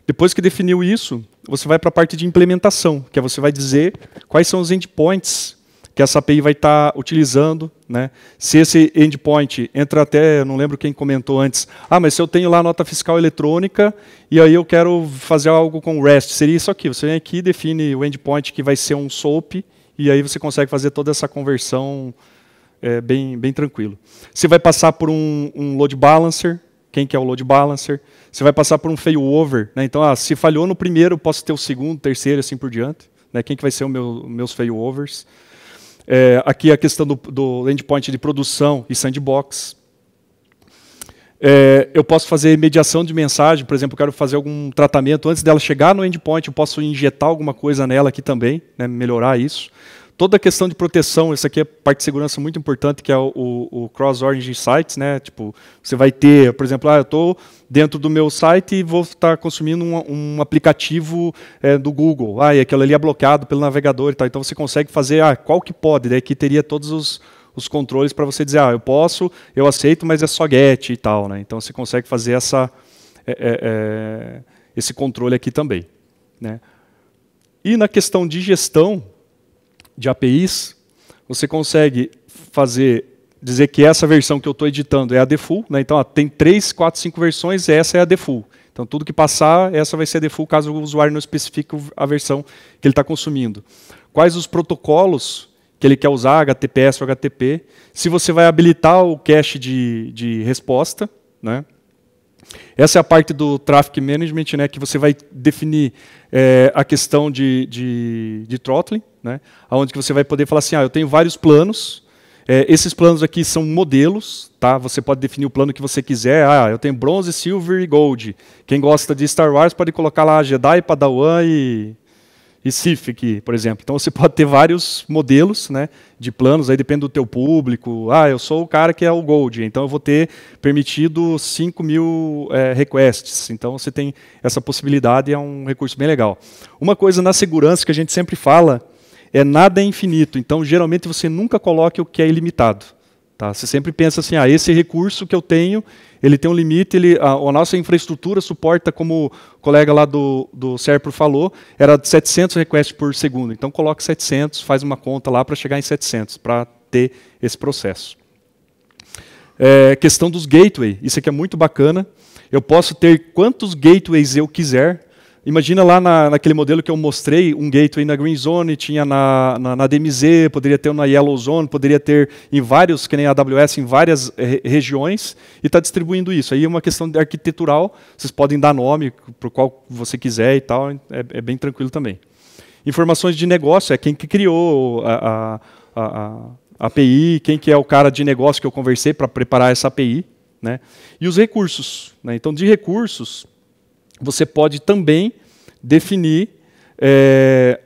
Depois que definiu isso, você vai para a parte de implementação, que é você vai dizer quais são os endpoints que essa API vai estar tá utilizando. Né? Se esse endpoint entra até, não lembro quem comentou antes, ah, mas se eu tenho lá nota fiscal eletrônica e aí eu quero fazer algo com REST, seria isso aqui. Você vem aqui define o endpoint que vai ser um SOAP e aí você consegue fazer toda essa conversão é, bem, bem tranquilo. Você vai passar por um, um load balancer, quem que é o load balancer, você vai passar por um failover, né? então ah, se falhou no primeiro, posso ter o segundo, terceiro, assim por diante, né? quem que vai ser os meu, meus failovers. É, aqui é a questão do, do endpoint de produção e sandbox. É, eu posso fazer mediação de mensagem, por exemplo, eu quero fazer algum tratamento antes dela chegar no endpoint, eu posso injetar alguma coisa nela aqui também, né, melhorar isso. Toda a questão de proteção, isso aqui é parte de segurança muito importante, que é o, o, o cross-origin sites, né? Tipo, você vai ter, por exemplo, ah, eu estou dentro do meu site e vou estar tá consumindo um, um aplicativo é, do Google. Ah, e aquilo ali é bloqueado pelo navegador e tal. Então você consegue fazer, ah, qual que pode? Daí né? que teria todos os, os controles para você dizer, ah, eu posso, eu aceito, mas é só GET e tal. Né? Então você consegue fazer essa, é, é, é esse controle aqui também. Né? E na questão de gestão, de APIs, você consegue fazer dizer que essa versão que eu estou editando é a default, né? então ó, tem 3, 4, 5 versões, essa é a default. Então tudo que passar, essa vai ser a default, caso o usuário não especifique a versão que ele está consumindo. Quais os protocolos que ele quer usar, HTTPS ou HTTP, se você vai habilitar o cache de, de resposta. Né? Essa é a parte do traffic management, né, que você vai definir é, a questão de, de, de throttling, né? onde que você vai poder falar assim, ah, eu tenho vários planos, é, esses planos aqui são modelos, tá? Você pode definir o plano que você quiser. Ah, eu tenho bronze, silver e gold. Quem gosta de Star Wars pode colocar lá Jedi, Padawan e e Sif aqui, por exemplo. Então você pode ter vários modelos, né, de planos, aí depende do teu público. Ah, eu sou o cara que é o Gold, então eu vou ter permitido 5 mil é, requests. Então você tem essa possibilidade, é um recurso bem legal. Uma coisa na segurança que a gente sempre fala, é nada é infinito. Então, geralmente, você nunca coloca o que é ilimitado. Tá? Você sempre pensa assim, ah, esse recurso que eu tenho, ele tem um limite, ele, a, a nossa infraestrutura suporta, como o colega lá do, do Serpro falou, era 700 requests por segundo. Então, coloque 700, faz uma conta lá para chegar em 700, para ter esse processo. É, questão dos gateway, isso aqui é muito bacana. Eu posso ter quantos gateways eu quiser, Imagina lá na, naquele modelo que eu mostrei, um gateway na Green Zone, tinha na, na, na DMZ, poderia ter na Yellow Zone, poderia ter em vários, que nem a AWS, em várias re regiões, e está distribuindo isso. Aí é uma questão arquitetural, vocês podem dar nome para o qual você quiser e tal, é, é, bem tranquilo também. Informações de negócio, é quem que criou a, a, a, a API, quem que é o cara de negócio que eu conversei para preparar essa API. Né? E os recursos. Né? Então, de recursos, você pode também definir é,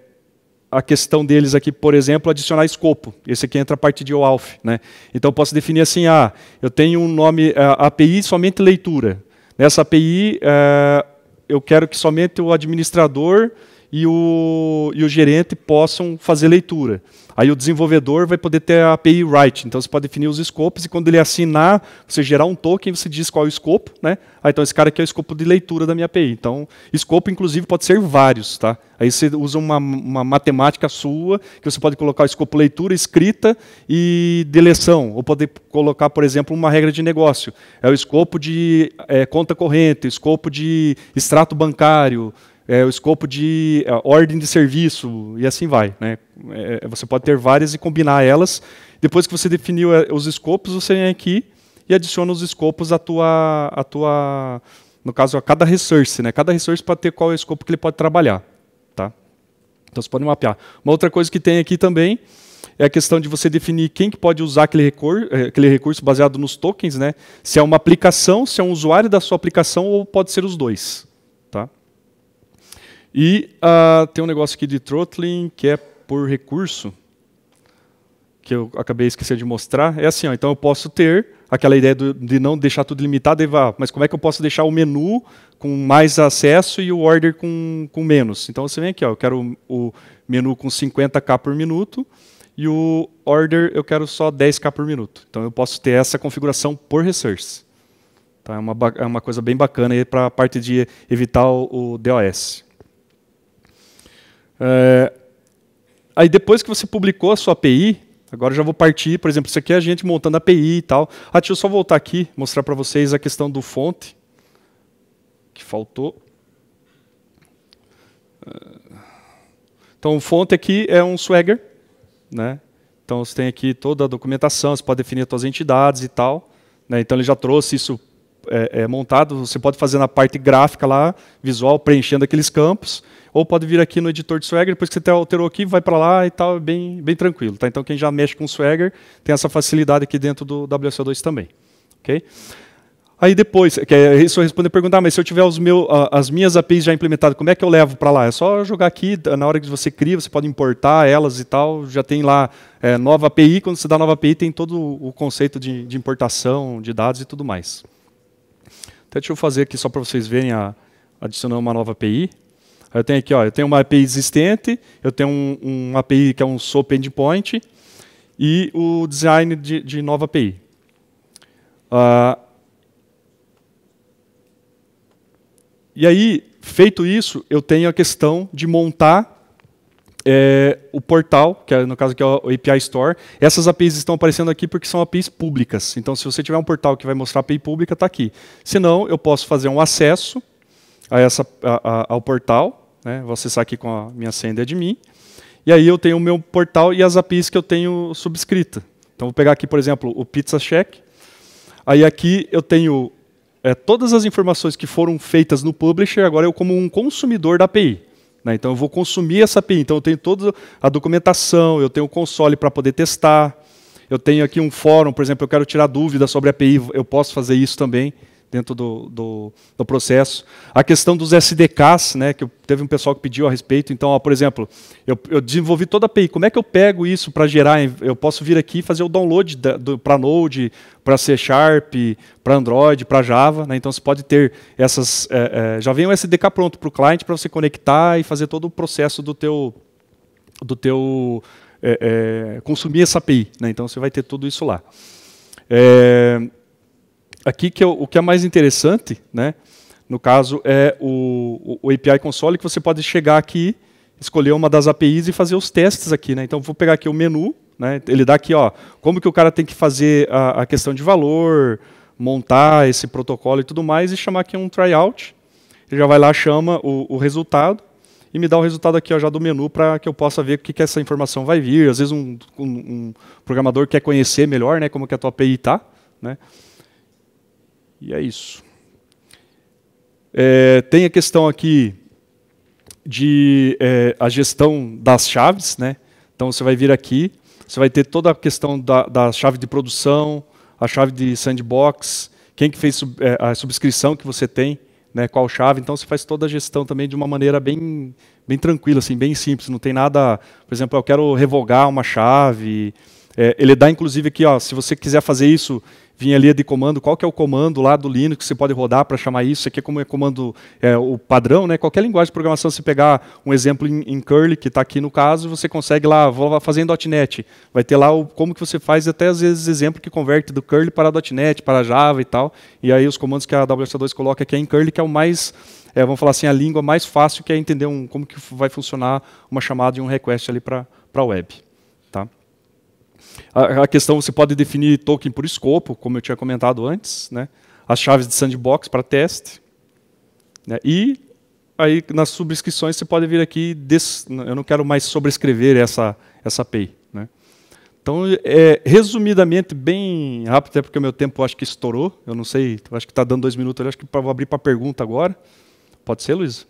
a questão deles aqui, por exemplo, adicionar escopo. Esse aqui entra a parte de OAuth. Né? Então, eu posso definir assim, ah, eu tenho um nome, eh, API somente leitura. Nessa API, eh, eu quero que somente o administrador e o, e o gerente possam fazer leitura. Aí o desenvolvedor vai poder ter a API write, então você pode definir os scopes e quando ele assinar, você gerar um token, você diz qual é o escopo, né? Ah, então esse cara aqui é o escopo de leitura da minha API. Então, escopo inclusive pode ser vários, tá? Aí você usa uma, uma matemática sua, que você pode colocar o escopo leitura, escrita e deleção, ou poder colocar, por exemplo, uma regra de negócio. É o escopo de é, conta corrente, escopo de extrato bancário, é, o escopo de é, ordem de serviço e assim vai. Né? É, você pode ter várias e combinar elas. Depois que você definiu é, os escopos, você vem aqui e adiciona os escopos à tua, à tua no caso, a cada resource. Né? Cada resource pode ter qual é o escopo que ele pode trabalhar. Tá? Então você pode mapear. Uma outra coisa que tem aqui também é a questão de você definir quem que pode usar aquele, recurso, é, aquele recurso baseado nos tokens, né? Se é uma aplicação, se é um usuário da sua aplicação ou pode ser os dois. E uh, tem um negócio aqui de throttling que é por recurso, que eu acabei esquecer de mostrar. É assim, ó, então eu posso ter aquela ideia do, de não deixar tudo limitado, mas como é que eu posso deixar o menu com mais acesso e o order com, com menos? Então você vem aqui, ó, eu quero o, o menu com 50k por minuto e o order eu quero só 10k por minuto. Então eu posso ter essa configuração por resource. Então, é, uma, é uma coisa bem bacana para a parte de evitar o, o DOS. É, aí depois que você publicou a sua API, agora já vou partir, por exemplo, isso aqui é a gente montando a API e tal. Ah, deixa eu só voltar aqui, mostrar para vocês a questão do fonte, que faltou. Então, o fonte aqui é um Swagger, né? Então, você tem aqui toda a documentação, você pode definir as suas entidades e tal. Né? Então, ele já trouxe isso é, é, montado, você pode fazer na parte gráfica lá, visual, preenchendo aqueles campos, ou pode vir aqui no editor de Swagger, depois que você alterou aqui, vai para lá e tal, é bem, bem tranquilo. Tá? Então quem já mexe com Swagger tem essa facilidade aqui dentro do WSO2 também. Okay? Aí depois, que é isso responder perguntar, ah, mas se eu tiver os meu, as minhas APIs já implementadas, como é que eu levo para lá? É só jogar aqui, na hora que você cria, você pode importar elas e tal, já tem lá é, nova API, quando você dá nova API tem todo o conceito de, de importação de dados e tudo mais. Então deixa eu fazer aqui só para vocês verem, a, adicionando uma nova API. Eu tenho aqui, ó, eu tenho uma API existente, eu tenho um, um API que é um SOAP endpoint e o design de, de nova API. Uh, ah, e aí, feito isso, eu tenho a questão de montar é, o portal, que é, no caso aqui é o API Store. Essas APIs estão aparecendo aqui porque são APIs públicas. Então, se você tiver um portal que vai mostrar API pública, está aqui. Se não, eu posso fazer um acesso a essa, a, a, ao portal. Né? Vou acessar aqui com a minha senha de admin. E aí eu tenho o meu portal e as APIs que eu tenho subscrita. Então, vou pegar aqui, por exemplo, o Pizza Check. Aí aqui eu tenho é, todas as informações que foram feitas no publisher, agora eu como um consumidor da API. Né? Então eu vou consumir essa API. Então eu tenho toda a documentação, eu tenho o console para poder testar, eu tenho aqui um fórum, por exemplo, eu quero tirar dúvidas sobre a API, eu posso fazer isso também dentro do, do, do, processo. A questão dos SDKs, né, que teve um pessoal que pediu a respeito. Então, ó, por exemplo, eu, eu, desenvolvi toda a API. Como é que eu pego isso para gerar? Eu posso vir aqui e fazer o download do, para Node, para C Sharp, para Android, para Java. Né? Então, você pode ter essas... É, é, já vem o SDK pronto para o cliente para você conectar e fazer todo o processo do teu... Do teu é, é consumir essa API. Né? Então, você vai ter tudo isso lá. É, aqui que é o, o que é mais interessante, né? no caso, é o, o, API Console, que você pode chegar aqui, escolher uma das APIs e fazer os testes aqui. Né? Então, vou pegar aqui o menu, né? ele dá aqui ó, como que o cara tem que fazer a, a questão de valor, montar esse protocolo e tudo mais, e chamar aqui um tryout. Ele já vai lá, chama o, o resultado, e me dá o resultado aqui ó, já do menu para que eu possa ver o que, que essa informação vai vir. Às vezes um, um, um programador quer conhecer melhor né, como que a tua API está. Né? E é isso. É, tem a questão aqui de é, a gestão das chaves, né? Então você vai vir aqui, você vai ter toda a questão da, da chave de produção, a chave de sandbox, quem que fez sub, é, a subscrição que você tem, né? Qual chave? Então você faz toda a gestão também de uma maneira bem bem tranquila, assim, bem simples. Não tem nada, por exemplo, eu quero revogar uma chave. É, ele dá, inclusive, aqui, ó, se você quiser fazer isso vinha ali de comando, qual que é o comando lá do Linux que você pode rodar para chamar isso, aqui é como é comando, é, o padrão, né? qualquer linguagem de programação, se pegar um exemplo em, em curly, que está aqui no caso, você consegue lá, vou fazer em .NET, vai ter lá o, como que você faz, até às vezes exemplo que converte do curly para .NET, para Java e tal, e aí os comandos que a WS2 coloca aqui é em curly, que é o mais, é, vamos falar assim, a língua mais fácil que é entender um, como que vai funcionar uma chamada e um request ali para a web. Tá? A, questão você pode definir token por escopo, como eu tinha comentado antes, né? as chaves de sandbox para teste. Né? E aí nas subscrições você pode vir aqui, des... eu não quero mais sobrescrever essa, essa API. Né? Então, é, resumidamente, bem rápido, até porque o meu tempo acho que estourou, eu não sei, acho que está dando dois minutos, acho que vou abrir para pergunta agora. Pode ser, Luiz?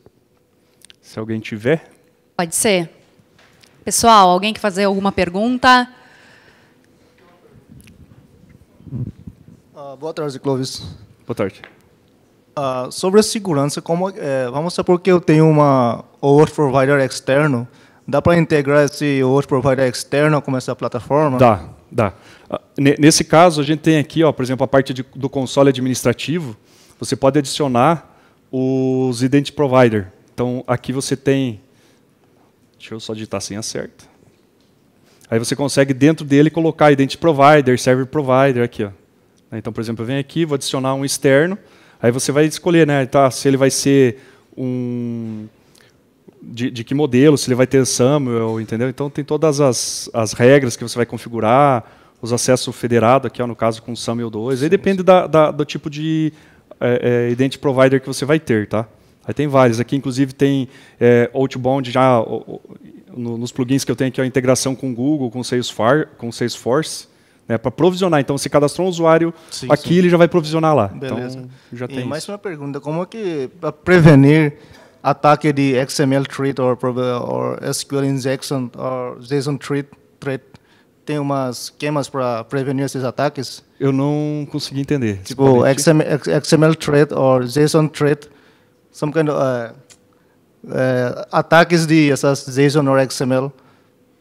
Se alguém tiver. Pode ser. Pessoal, alguém quer fazer alguma pergunta? Uh, boa tarde, Clovis. Boa tarde. Uh, sobre a segurança, como é, vamos supor que eu tenho uma host provider externo, dá para integrar esse host provider externo com essa plataforma? Dá, dá. Uh, nesse caso, a gente tem aqui, ó, por exemplo, a parte de, do console administrativo, você pode adicionar os identity provider. Então, aqui você tem... Deixa eu só digitar a senha certa. Aí você consegue, dentro dele, colocar identity provider, server provider, aqui, ó. Né? Então, por exemplo, eu venho aqui, vou adicionar um externo, aí você vai escolher né, tá, se ele vai ser um... De, de que modelo, se ele vai ter Samuel, entendeu? Então tem todas as, as regras que você vai configurar, os acessos federados, aqui ó, no caso com Samuel 2, aí depende da, da, do tipo de é, é, identity provider que você vai ter, tá? Aí tem vários, aqui inclusive tem é, Outbound já, o, o, nos plugins que eu tenho aqui, a integração com Google, com Salesforce, com Salesforce né, para provisionar. Então, se cadastrou um usuário sim, aqui, sim. ele já vai provisionar lá. Então, Beleza. Então, já tem e mais isso. uma pergunta, como é que, para prevenir ataque de XML thread ou SQL injection ou JSON thread, tem umas esquemas para prevenir esses ataques? Eu não consegui entender. Tipo, XML, XML ou JSON thread, some kind of, uh, uh, ataques de essas JSON ou XML,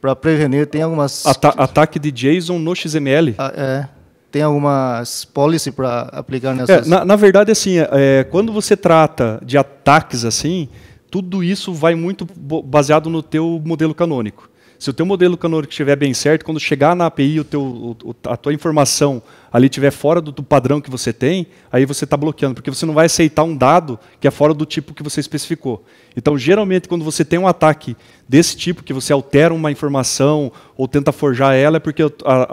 para prevenir, tem algumas... Ata ataque de JSON no XML? Ah, é. Tem algumas policies para aplicar nessas... É, na, na, verdade, assim, é, quando você trata de ataques assim, tudo isso vai muito baseado no teu modelo canônico. Se o teu modelo canônico estiver bem certo, quando chegar na API o teu, o, a tua informação ali estiver fora do, do, padrão que você tem, aí você está bloqueando, porque você não vai aceitar um dado que é fora do tipo que você especificou. Então, geralmente, quando você tem um ataque desse tipo, que você altera uma informação ou tenta forjar ela, é porque a,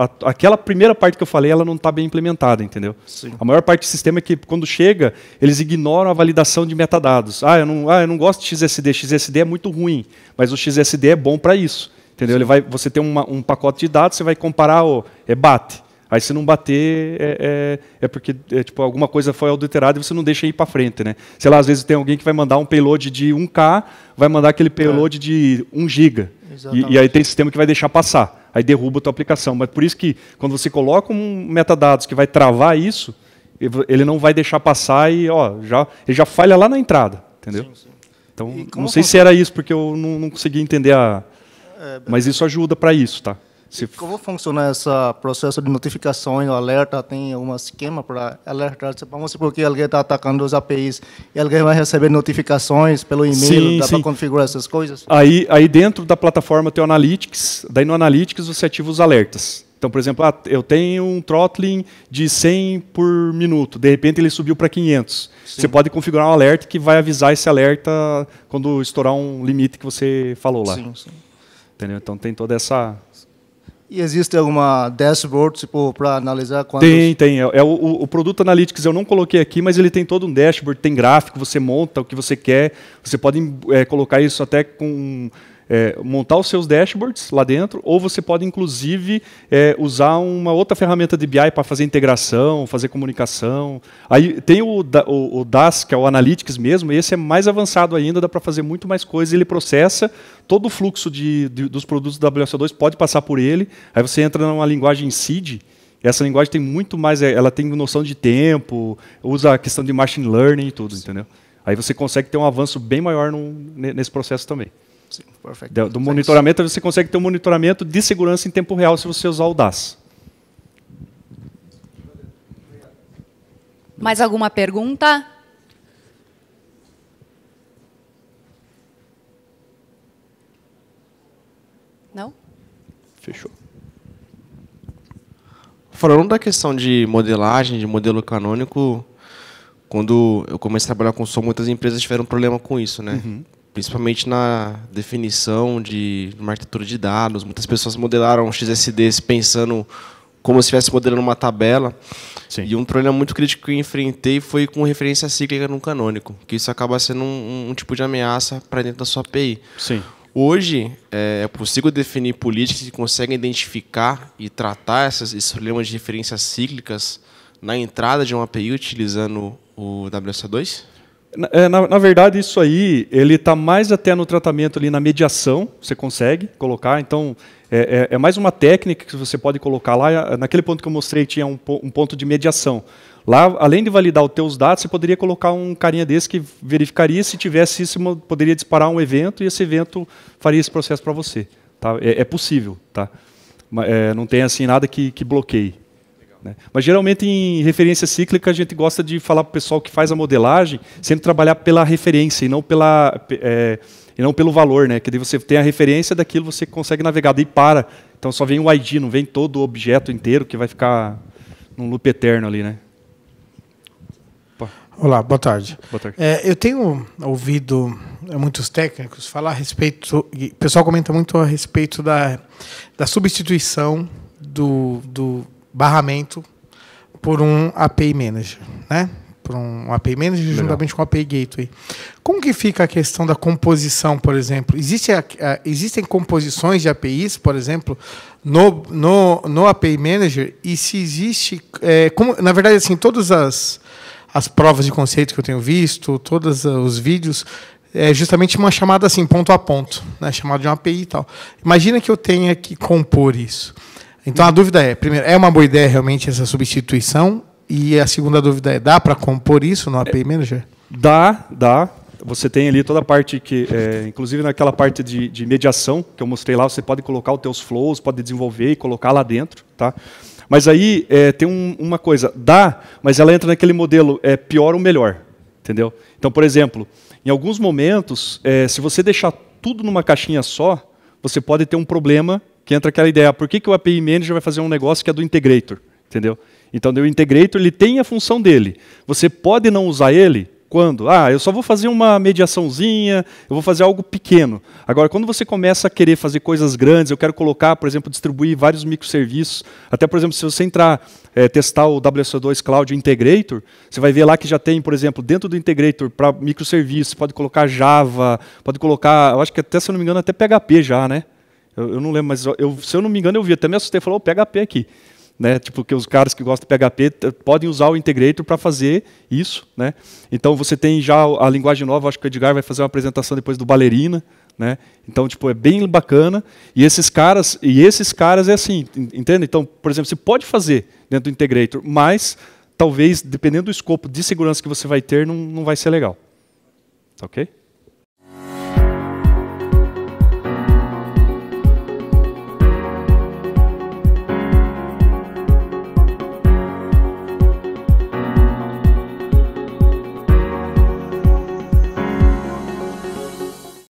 a, aquela primeira parte que eu falei ela não está bem implementada, entendeu? Sim. A maior parte do sistema é que, quando chega, eles ignoram a validação de metadados. Ah, eu não, ah, eu não gosto de XSD, XSD é muito ruim, mas o XSD é bom para isso. Entendeu? Ele vai, você tem uma, um pacote de dados, você vai comparar, oh, é bate. Aí se não bater, é, é, é porque é, tipo, alguma coisa foi adulterada e você não deixa ir para frente. Né? Sei lá, às vezes tem alguém que vai mandar um payload de 1K, vai mandar aquele é. payload de 1 GB. E, e, aí tem sistema que vai deixar passar. Aí derruba a tua aplicação. Mas por isso que quando você coloca um metadados que vai travar isso, ele não vai deixar passar e ó, já, ele já falha lá na entrada. Entendeu? Sim, sim. Então, não sei se era isso, porque eu não, não consegui entender a, é, Mas isso ajuda para isso, tá? Se... Como funciona esse processo de notificações, alerta? Tem algum esquema para alertar? Tipo, vamos supor que alguém está atacando os APIs e alguém vai receber notificações pelo e-mail, dá para configurar essas coisas? Aí, aí dentro da plataforma tem o Analytics, daí no Analytics você ativa os alertas. Então, por exemplo, ah, eu tenho um throttling de 100 por minuto, de repente ele subiu para 500. Sim. Você pode configurar um alerta que vai avisar esse alerta quando estourar um limite que você falou lá. Sim, sim. Entendeu? Então tem toda essa. E existe alguma dashboard tipo, para analisar quando? Tem, tem. É, é o, o, produto Analytics eu não coloquei aqui, mas ele tem todo um dashboard, tem gráfico, você monta o que você quer. Você pode é, colocar isso até com é, montar os seus dashboards lá dentro, ou você pode, inclusive, é, usar uma outra ferramenta de BI para fazer integração, fazer comunicação. Aí tem o, o, o, DAS, que é o Analytics mesmo, esse é mais avançado ainda, dá para fazer muito mais coisas. ele processa todo o fluxo de, de, dos produtos da WSO2, pode passar por ele, aí você entra numa linguagem SID. essa linguagem tem muito mais, é, ela tem noção de tempo, usa a questão de machine learning e tudo, Sim. entendeu? Aí você consegue ter um avanço bem maior num, nesse processo também. Sim, Do, do monitoramento, você consegue ter um monitoramento de segurança em tempo real se você usar o DAS. Mais alguma pergunta? Não? Fechou. Falando da questão de modelagem, de modelo canônico, quando eu comecei a trabalhar com som, muitas empresas tiveram problema com isso, né? Uhum principalmente na definição de uma arquitetura de dados. Muitas pessoas modelaram XSDs pensando como se estivesse modelando uma tabela. Sim. E um problema muito crítico que eu enfrentei foi com referência cíclica no canônico, que isso acaba sendo um, um tipo de ameaça para dentro da sua API. Sim. Hoje, é possível definir políticas que conseguem identificar e tratar esses problemas de referências cíclicas na entrada de uma API utilizando o WS2? É, na, na, verdade, isso aí, ele está mais até no tratamento ali na mediação, você consegue colocar. Então, é, é, é, mais uma técnica que você pode colocar lá. É, naquele ponto que eu mostrei, tinha um, um ponto de mediação. Lá, além de validar os teus dados, você poderia colocar um carinha desse que verificaria se tivesse isso, poderia disparar um evento e esse evento faria esse processo para você. Tá? É, é possível, tá? É, não tem assim nada que, que bloqueie. Né? Mas geralmente em referência cíclica a gente gosta de falar para o pessoal que faz a modelagem sempre trabalhar pela referência e não pela é, e não pelo valor, né? Que daí você tem a referência daquilo você consegue navegar daí para. Então só vem o ID, não vem todo o objeto inteiro que vai ficar num loop eterno ali, né? Olá, boa tarde. Boa tarde. É, eu tenho ouvido é, muitos técnicos falar a respeito. O pessoal comenta muito a respeito da, da substituição do, do barramento por um API Manager, né? Por um API Manager Legal. juntamente com o API Gateway. Como que fica a questão da composição, por exemplo? Existe a, a, existem composições de APIs, por exemplo, no, no, no API Manager? E se existe... É, como, na verdade, assim, todas as, as provas de conceito que eu tenho visto, todos os vídeos, é justamente uma chamada assim, ponto a ponto, né? chamada de uma API e tal. Imagina que eu tenha que compor isso. Então a dúvida é, primeiro, é uma boa ideia realmente essa substituição? E a segunda dúvida é, dá para compor isso no API é, Manager? Dá, dá. Você tem ali toda a parte que, é, inclusive naquela parte de, de, mediação que eu mostrei lá, você pode colocar os teus flows, pode desenvolver e colocar lá dentro, tá? Mas aí é, tem um, uma coisa, dá, mas ela entra naquele modelo é pior ou melhor, entendeu? Então, por exemplo, em alguns momentos, é, se você deixar tudo numa caixinha só, você pode ter um problema que entra aquela ideia, ah, por que, que o API Manager vai fazer um negócio que é do integrator? Entendeu? Então, o integrator ele tem a função dele. Você pode não usar ele quando? Ah, eu só vou fazer uma mediaçãozinha, eu vou fazer algo pequeno. Agora, quando você começa a querer fazer coisas grandes, eu quero colocar, por exemplo, distribuir vários microserviços. Até, por exemplo, se você entrar, é, testar o WS2 Cloud Integrator, você vai ver lá que já tem, por exemplo, dentro do Integrator, para microserviços, pode colocar Java, pode colocar, eu acho que até, se eu não me engano, até PHP já, né? Eu, eu não lembro, mas eu, se eu não me engano, eu vi. Até me assustei. Falou, PHP aqui. Né? Tipo, que os caras que gostam de PHP podem usar o Integrator para fazer isso, né? Então você tem já a linguagem nova, acho que o Edgar vai fazer uma apresentação depois do Balerina, né? Então, tipo, é bem bacana. E esses caras, e esses caras é assim, entende? Então, por exemplo, você pode fazer dentro do Integrator, mas talvez dependendo do escopo de segurança que você vai ter, não, não vai ser legal. Tá OK?